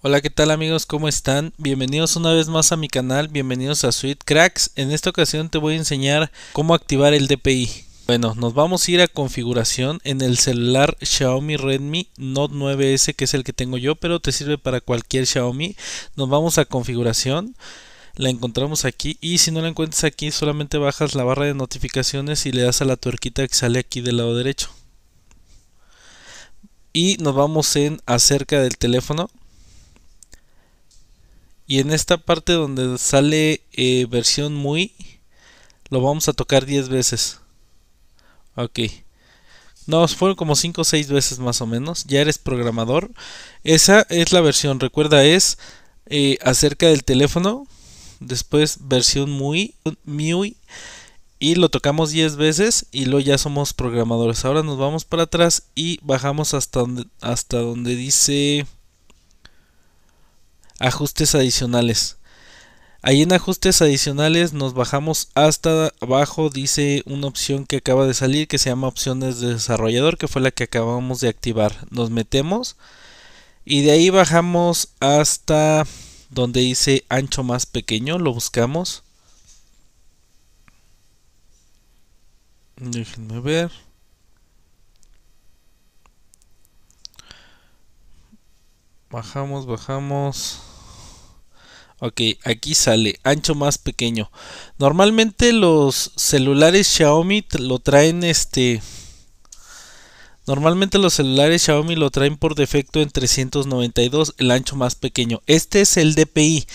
Hola, ¿qué tal amigos? ¿Cómo están? Bienvenidos una vez más a mi canal, bienvenidos a Sweet Cracks. En esta ocasión te voy a enseñar cómo activar el DPI. Bueno, nos vamos a ir a configuración en el celular Xiaomi Redmi Note 9S, que es el que tengo yo, pero te sirve para cualquier Xiaomi. Nos vamos a configuración la encontramos aquí y si no la encuentras aquí solamente bajas la barra de notificaciones y le das a la tuerquita que sale aquí del lado derecho y nos vamos en acerca del teléfono y en esta parte donde sale eh, versión muy lo vamos a tocar 10 veces ok nos fueron como 5 o 6 veces más o menos ya eres programador esa es la versión recuerda es eh, acerca del teléfono después versión muy, y lo tocamos 10 veces y luego ya somos programadores. Ahora nos vamos para atrás y bajamos hasta hasta donde dice ajustes adicionales. Ahí en ajustes adicionales nos bajamos hasta abajo, dice una opción que acaba de salir que se llama opciones de desarrollador, que fue la que acabamos de activar. Nos metemos y de ahí bajamos hasta donde dice ancho más pequeño, lo buscamos. Déjenme ver. Bajamos, bajamos. Ok, aquí sale, ancho más pequeño. Normalmente los celulares Xiaomi lo traen este Normalmente los celulares Xiaomi lo traen por defecto en 392, el ancho más pequeño. Este es el DPI.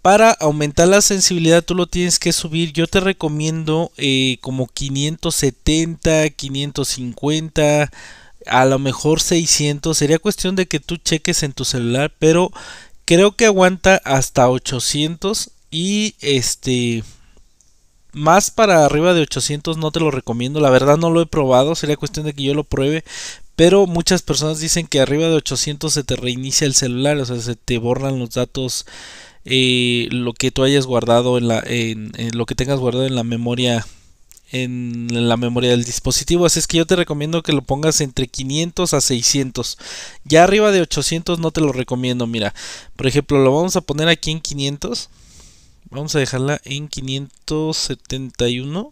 Para aumentar la sensibilidad tú lo tienes que subir. Yo te recomiendo eh, como 570, 550, a lo mejor 600. Sería cuestión de que tú cheques en tu celular, pero creo que aguanta hasta 800 y este más para arriba de 800 no te lo recomiendo. La verdad no lo he probado. Sería cuestión de que yo lo pruebe. Pero muchas personas dicen que arriba de 800 se te reinicia el celular. O sea, se te borran los datos. Eh, lo que tú hayas guardado en la lo que tengas guardado en la memoria en la memoria del dispositivo. Así es que yo te recomiendo que lo pongas entre 500 a 600. Ya arriba de 800 no te lo recomiendo. Mira, por ejemplo, lo vamos a poner aquí en 500. Vamos a dejarla en 571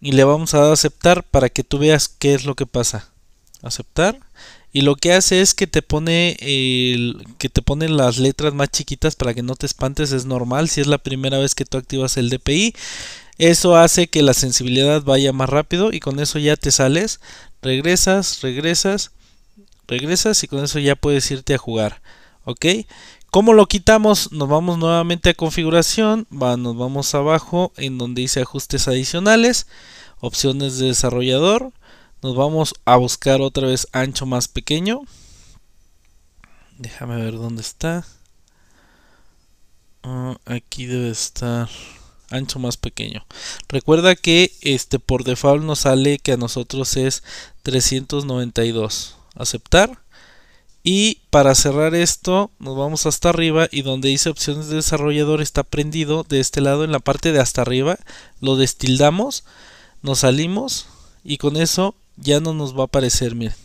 y le vamos a aceptar para que tú veas qué es lo que pasa. Aceptar. Y lo que hace es que te pone que te pone las letras más chiquitas para que no te espantes, es normal si es la primera vez que tú activas el DPI. Eso hace que la sensibilidad vaya más rápido y con eso ya te sales, regresas, regresas, regresas y con eso ya puedes irte a jugar. ¿Ok? ¿Cómo lo quitamos? Nos vamos nuevamente a configuración, nos vamos abajo en donde dice ajustes adicionales, opciones de desarrollador, nos vamos a buscar otra vez ancho más pequeño. Déjame ver dónde está. Ah, aquí debe estar ancho más pequeño. Recuerda que este por default nos sale que a nosotros es 392. Aceptar. Y para cerrar esto, nos vamos hasta arriba y donde dice opciones de desarrollador está prendido de este lado en la parte de hasta arriba. Lo destildamos, nos salimos y con eso ya no nos va a aparecer, miren.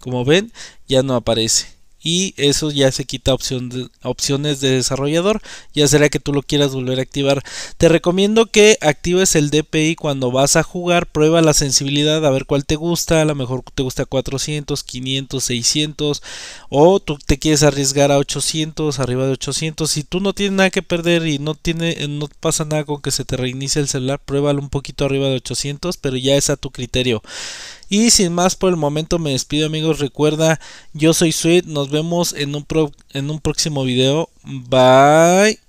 Como ven, ya no aparece y eso ya se quita opciones de desarrollador, ya será que tú lo quieras volver a activar. Te recomiendo que actives el DPI cuando vas a jugar, prueba la sensibilidad a ver cuál te gusta, a lo mejor te gusta 400, 500, 600 o tú te quieres arriesgar a 800, arriba de 800, si tú no tienes nada que perder y no tiene no pasa nada con que se te reinicie el celular, pruébalo un poquito arriba de 800, pero ya es a tu criterio. Y sin más por el momento me despido amigos. Recuerda, yo soy Sweet. Nos vemos en un, en un próximo video. Bye.